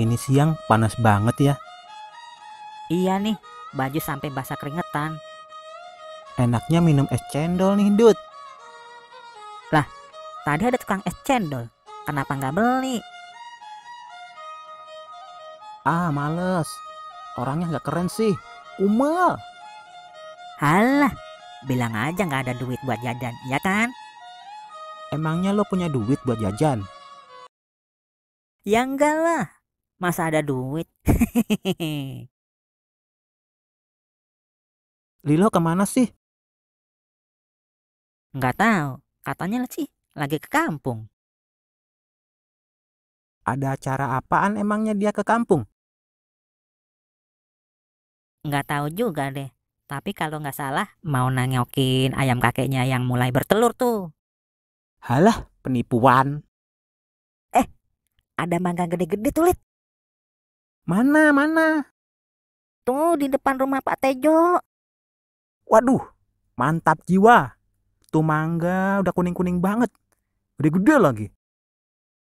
ini siang panas banget ya. Iya nih, baju sampai basah keringetan. Enaknya minum es cendol nih, Dut. Lah, tadi ada tukang es cendol. Kenapa nggak beli? Ah, males. Orangnya nggak keren sih. Umel. Halah, bilang aja nggak ada duit buat jajan, ya kan? Emangnya lo punya duit buat jajan? Yang enggak lah, masa ada duit Lilo kemana sih? Nggak tahu. Katanya sih lagi ke kampung. Ada acara apaan emangnya dia ke kampung? Nggak tahu juga deh. Tapi kalau nggak salah mau nanyokin ayam kakeknya yang mulai bertelur tuh. Halah, penipuan. Eh, ada mangga gede-gede tulit. Mana, mana? Tuh, di depan rumah Pak Tejo. Waduh, mantap jiwa. Tuh mangga udah kuning-kuning banget. udah gede lagi.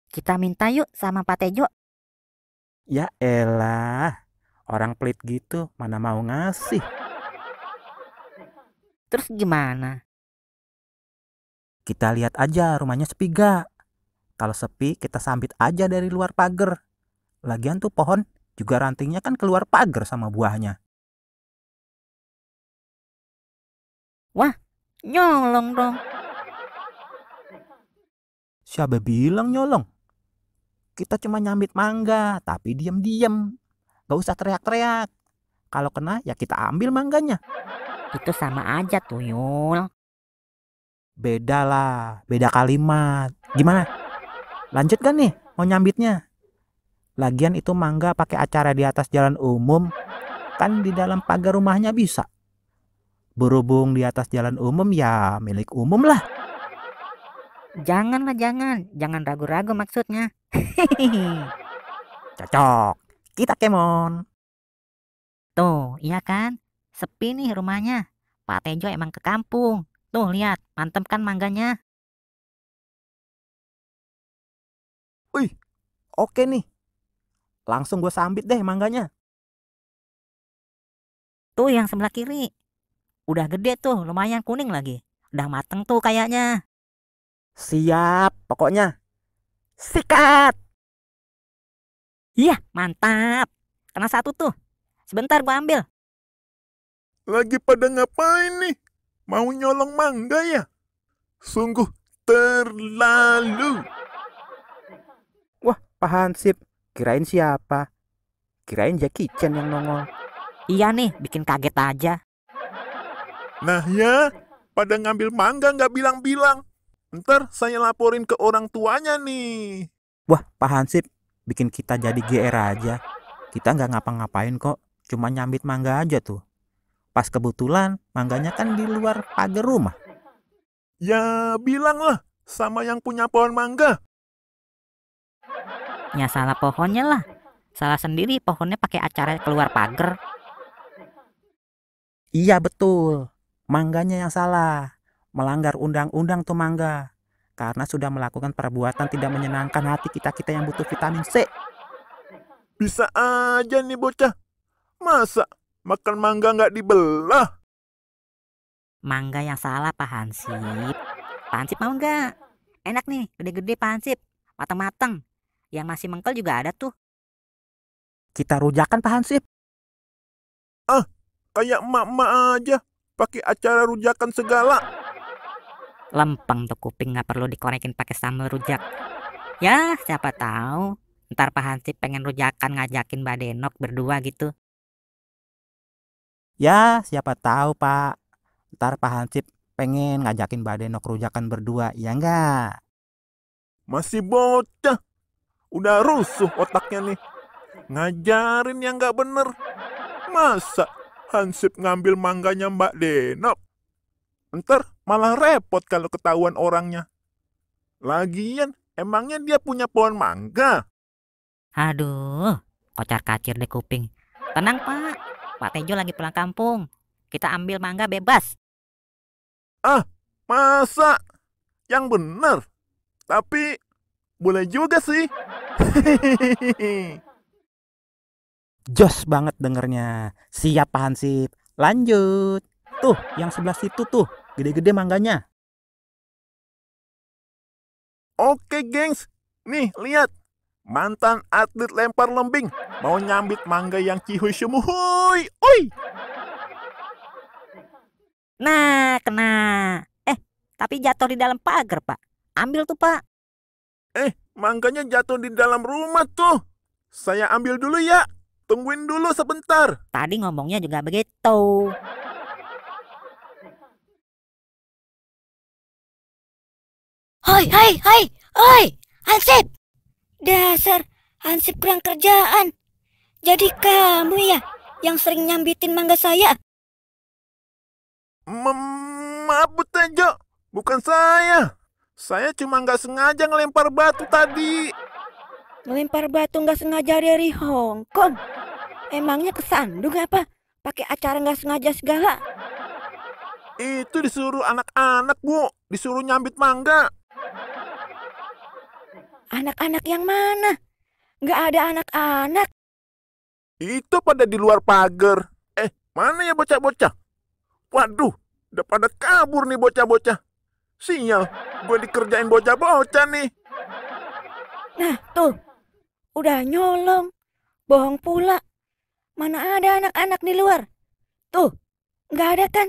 Kita minta yuk sama Pak Tejo. Ya elah, orang pelit gitu mana mau ngasih. Terus gimana? Kita lihat aja rumahnya sepi gak. Kalau sepi kita sambit aja dari luar pagar. Lagian tuh pohon juga rantingnya kan keluar pagar sama buahnya. Wah, nyolong dong. Siapa bilang nyolong? Kita cuma nyambit mangga, tapi diam-diam. Gak usah teriak-teriak. Kalau kena ya kita ambil mangganya. Itu sama aja tuyul. Beda lah, beda kalimat. Gimana? Lanjut kan nih mau nyambitnya? Lagian itu mangga pakai acara di atas jalan umum, kan di dalam pagar rumahnya bisa. Berhubung di atas jalan umum ya milik umum lah. Janganlah jangan, jangan ragu-ragu maksudnya. Cocok, kita kemon. Tuh, iya kan? Sepi nih rumahnya. Pak Tejo emang ke kampung. Tuh lihat, mantep kan mangganya. Wih, oke nih. Langsung gue sambit deh mangganya. Tuh yang sebelah kiri. Udah gede tuh, lumayan kuning lagi. Udah mateng tuh kayaknya. Siap, pokoknya. Sikat! Iya, mantap. Kena satu tuh. Sebentar gue ambil. Lagi pada ngapain nih? Mau nyolong mangga ya? Sungguh terlalu. Wah, Pak Hansip. Kirain siapa? Kirain Jackie Chan yang nongol. Iya nih, bikin kaget aja. Nah ya, pada ngambil mangga nggak bilang-bilang. Ntar saya laporin ke orang tuanya nih. Wah, Pak Hansip, bikin kita jadi GR aja. Kita nggak ngapa-ngapain kok, cuma nyambit mangga aja tuh. Pas kebetulan, mangganya kan di luar pagar rumah. Ya, bilanglah sama yang punya pohon mangga ya salah pohonnya lah salah sendiri pohonnya pakai acara keluar pagar iya betul mangganya yang salah melanggar undang-undang tuh mangga karena sudah melakukan perbuatan tidak menyenangkan hati kita-kita yang butuh vitamin C bisa aja nih bocah masa makan mangga nggak dibelah mangga yang salah Pak Hansip Pak Hansip mau nggak enak nih gede-gede Pak Hansip matang-matang yang masih mengkel juga ada tuh. Kita rujakan Pak Hansip. Ah, kayak emak-emak aja. Pakai acara rujakan segala. Lempeng tuh kuping nggak perlu dikonekin pakai sambal rujak. Ya, siapa tahu. Ntar Pak Hansip pengen rujakan ngajakin Mbak Denok berdua gitu. Ya, siapa tahu Pak. Ntar Pak Hansip pengen ngajakin Mbak Denok rujakan berdua, ya enggak? Masih bocah, Udah rusuh otaknya nih. Ngajarin yang gak bener. Masa Hansip ngambil mangganya Mbak Denop? Ntar malah repot kalau ketahuan orangnya. Lagian, emangnya dia punya pohon mangga? Aduh, kocar kacir deh kuping. Tenang pak, Pak Tejo lagi pulang kampung. Kita ambil mangga bebas. Ah, masa? Yang bener. Tapi boleh juga sih. Jos banget dengernya. Siap Hansip. Lanjut. Tuh, yang sebelah situ tuh. Gede-gede mangganya. Oke, gengs. Nih, lihat. Mantan atlet lempar lembing. Mau nyambit mangga yang cihuy semuhuy. Oi! Nah, kena. Eh, tapi jatuh di dalam pagar, Pak. Ambil tuh, Pak. Eh, mangganya jatuh di dalam rumah tuh. Saya ambil dulu ya. Tungguin dulu sebentar. Tadi ngomongnya juga begitu. Hai, hai, hai, hoi, Hansip. Dasar Hansip kurang kerjaan. Jadi kamu ya yang sering nyambitin mangga saya. Maaf, Bu Tejo. Bukan saya. Saya cuma nggak sengaja ngelempar batu tadi. Ngelempar batu nggak sengaja dari Hong Kong? Emangnya kesandung apa? Pakai acara nggak sengaja segala? Itu disuruh anak-anak, Bu. Disuruh nyambit mangga. Anak-anak yang mana? Nggak ada anak-anak. Itu pada di luar pagar. Eh, mana ya bocah-bocah? Waduh, udah pada kabur nih bocah-bocah. Sinyal, gue dikerjain bocah-bocah nih. Nah, tuh. Udah nyolong. Bohong pula. Mana ada anak-anak di luar? Tuh, nggak ada kan?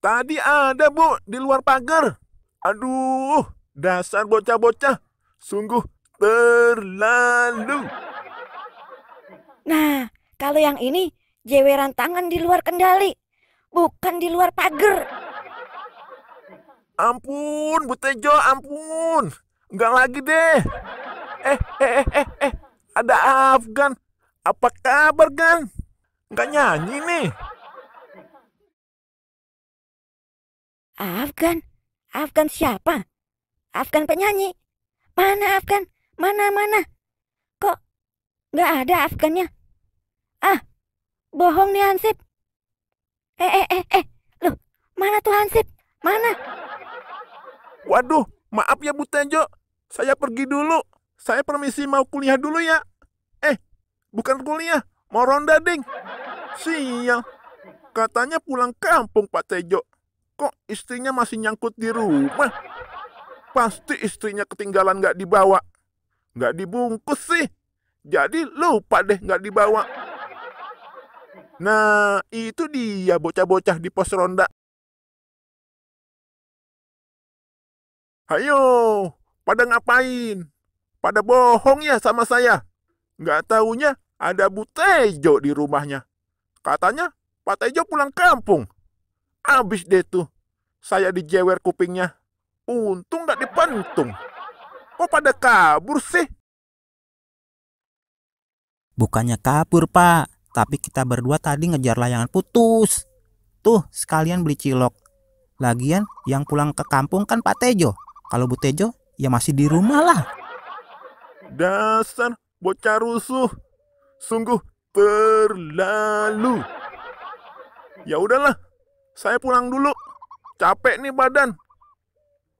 Tadi ada, Bu, di luar pagar. Aduh, dasar bocah-bocah. Sungguh terlalu. Nah, kalau yang ini jeweran tangan di luar kendali, bukan di luar pagar. Ampun, Butejo, ampun. Enggak lagi deh. Eh, eh, eh, eh, eh, Ada Afgan. Apa kabar, Gan? Enggak nyanyi nih. Afgan? Afgan siapa? Afgan penyanyi? Mana Afgan? Mana, mana? Kok nggak ada Afgannya? Ah, bohong nih Hansip. Eh, eh, eh, eh. Loh, mana tuh Hansip? Mana? Waduh, maaf ya Bu Tejo. Saya pergi dulu. Saya permisi mau kuliah dulu ya. Eh, bukan kuliah. Mau ronda, ding. Sial. Katanya pulang kampung, Pak Tejo. Kok istrinya masih nyangkut di rumah? Pasti istrinya ketinggalan nggak dibawa. Nggak dibungkus sih. Jadi lupa deh nggak dibawa. Nah, itu dia bocah-bocah di pos ronda. Ayo, pada ngapain? Pada bohong ya sama saya. Nggak taunya ada Bu Tejo di rumahnya. Katanya Pak Tejo pulang kampung. Abis deh tuh, saya dijewer kupingnya. Untung nggak dipentung. Kok pada kabur sih? Bukannya kabur, Pak. Tapi kita berdua tadi ngejar layangan putus. Tuh, sekalian beli cilok. Lagian yang pulang ke kampung kan Pak Tejo. Kalau Bu Tejo, ya masih di rumah lah. Dasar bocah rusuh. Sungguh terlalu. Ya udahlah, saya pulang dulu. Capek nih badan.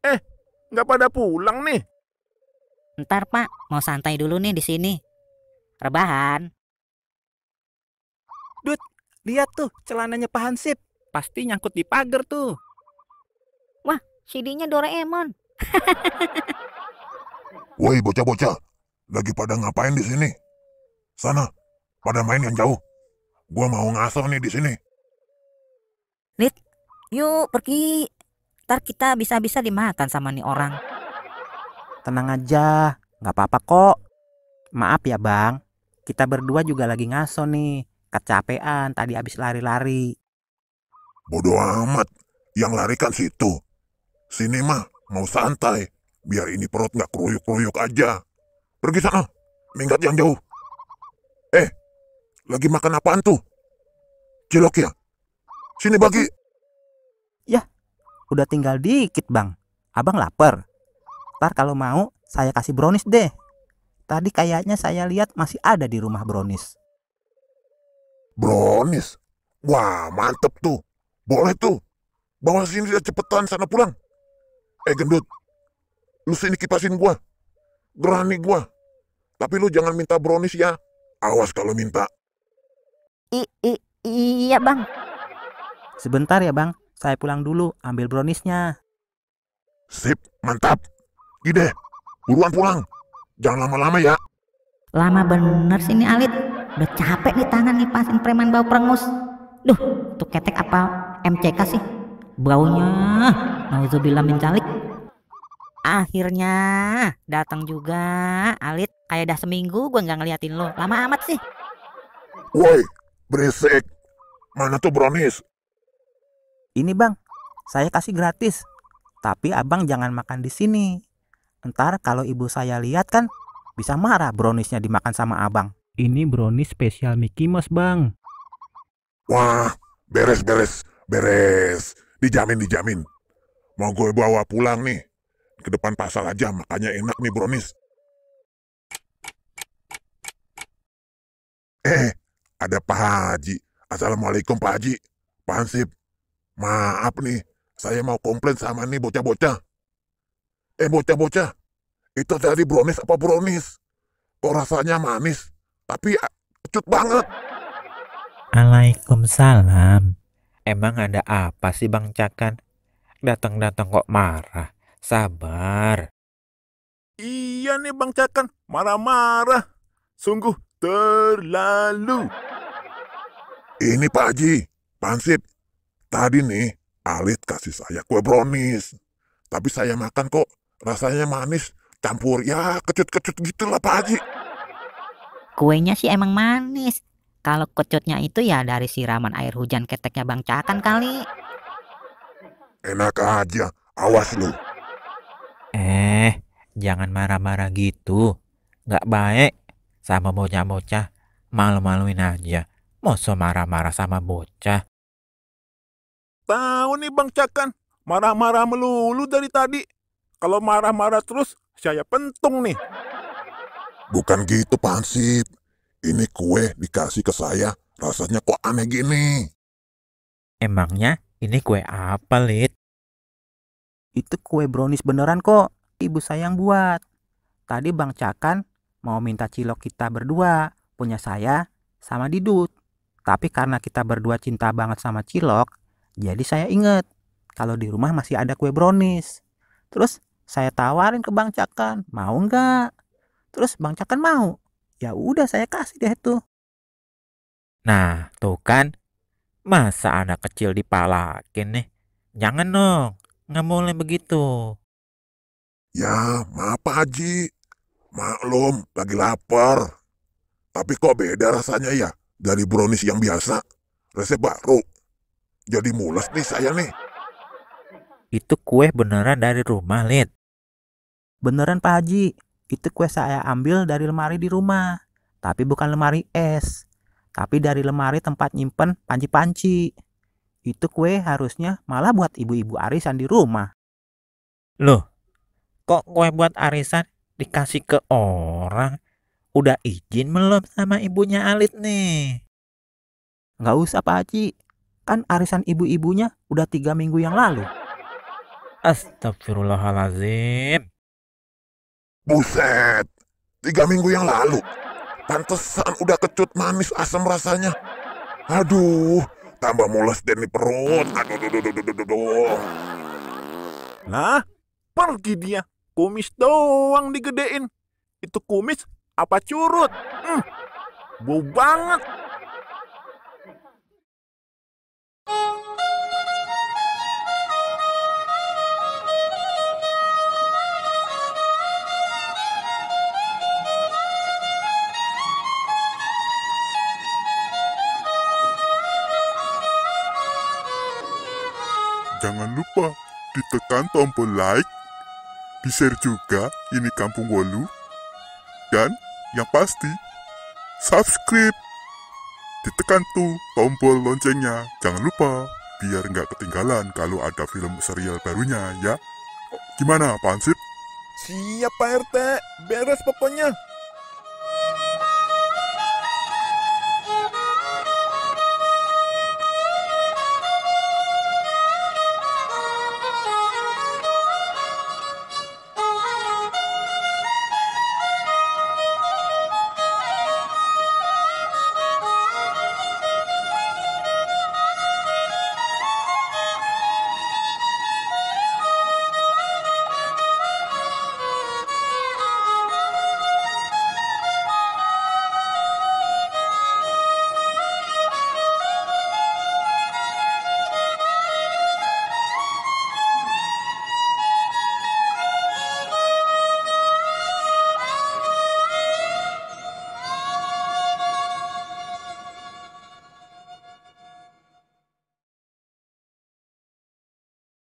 Eh, nggak pada pulang nih. Ntar Pak, mau santai dulu nih di sini. Rebahan. Dut, lihat tuh celananya Pak Hansip. Pasti nyangkut di pagar tuh. Wah, CD-nya Doraemon. Woi bocah-bocah, lagi pada ngapain di sini? Sana, pada main yang jauh. Gua mau ngaso nih di sini. Nit, yuk pergi. Ntar kita bisa-bisa dimakan sama nih orang. Tenang aja, nggak apa-apa kok. Maaf ya bang, kita berdua juga lagi ngaso nih. Kecapean tadi abis lari-lari. Bodoh amat, yang lari kan situ. Sini mah, Mau santai. Biar ini perut nggak kruyuk-kruyuk aja. Pergi sana. Minggat yang jauh. Eh, lagi makan apaan tuh? Cilok ya? Sini bagi. Ya, udah tinggal dikit bang. Abang lapar. Ntar kalau mau, saya kasih brownies deh. Tadi kayaknya saya lihat masih ada di rumah brownies. Brownies? Wah, mantep tuh. Boleh tuh. Bawa sini cepetan sana pulang. Eh gendut, lu sini kipasin gua. Berani gua. Tapi lu jangan minta brownies ya. Awas kalau minta. I, i, iya bang. Sebentar ya bang, saya pulang dulu ambil browniesnya. Sip, mantap. Ide, buruan pulang. Jangan lama-lama ya. Lama bener sih ini Alit. Udah capek nih tangan nih pasin preman bau perengus. Duh, tuh ketek apa MCK sih? Baunya. Nauzubillah min Calik, Akhirnya datang juga Alit. Kayak dah seminggu gue nggak ngeliatin lo. Lama amat sih. Woi, berisik. Mana tuh brownies? Ini bang, saya kasih gratis. Tapi abang jangan makan di sini. Ntar kalau ibu saya lihat kan bisa marah browniesnya dimakan sama abang. Ini brownies spesial Mickey Mouse bang. Wah, beres beres beres. Dijamin dijamin. Mau gue bawa pulang nih. Ke depan pasar aja, makanya enak nih brownies. Eh, ada Pak Haji. Assalamualaikum Pak Haji. Pak Hansip, maaf nih. Saya mau komplain sama nih bocah-bocah. Eh bocah-bocah, itu dari brownies apa brownies? Kok rasanya manis, tapi kecut banget. salam Emang ada apa sih Bang Cakan? Datang-datang kok marah. Sabar. Iya nih Bang Cakan, marah-marah. Sungguh terlalu. Ini Pak Haji, Pansip. Tadi nih, Alit kasih saya kue brownies. Tapi saya makan kok, rasanya manis, campur ya kecut-kecut gitulah Pak Haji. Kuenya sih emang manis. Kalau kecutnya itu ya dari siraman air hujan keteknya Bang Cakan kali. Enak aja, awas lu. Eh, jangan marah-marah gitu. Gak baik sama bocah-bocah. Malu-maluin aja. Masa marah-marah sama bocah? Tahu nih Bang Cakan, marah-marah melulu dari tadi. Kalau marah-marah terus, saya pentung nih. Bukan gitu, Pansip. Ini kue dikasih ke saya, rasanya kok aneh gini. Emangnya ini kue apa, Lid? Itu kue brownies beneran kok. Ibu sayang buat. Tadi Bang Cakan mau minta cilok kita berdua. Punya saya sama Didut. Tapi karena kita berdua cinta banget sama cilok, jadi saya inget kalau di rumah masih ada kue brownies. Terus saya tawarin ke Bang Cakan, mau nggak? Terus Bang Cakan mau. Ya udah saya kasih deh tuh. Nah, tuh kan Masa anak kecil dipalakin nih? Jangan dong, nggak boleh begitu. Ya, maaf Pak Haji. Maklum, lagi lapar. Tapi kok beda rasanya ya dari brownies yang biasa? Resep baru. Jadi mules nih saya nih. Itu kue beneran dari rumah, Lid. Beneran Pak Haji, itu kue saya ambil dari lemari di rumah. Tapi bukan lemari es. Tapi dari lemari tempat nyimpen panci-panci. Itu kue harusnya malah buat ibu-ibu arisan di rumah. Loh, kok kue buat arisan dikasih ke orang? Udah izin belum sama ibunya Alit nih? Gak usah Pak Haji, kan arisan ibu-ibunya udah tiga minggu yang lalu. Astagfirullahalazim. Buset, tiga minggu yang lalu. Pantesan udah kecut manis asam rasanya. Aduh, tambah mules deh nih perut. Aduh, duh, duh, duh, duh, duh, Nah, pergi dia. Kumis doang digedein. Itu kumis apa curut? Hmm, bau banget. tombol like, di-share juga ini Kampung Wolu, dan yang pasti, subscribe. Ditekan tuh tombol loncengnya, jangan lupa biar nggak ketinggalan kalau ada film serial barunya ya. Gimana, Pansip? Siap Pak RT, beres pokoknya.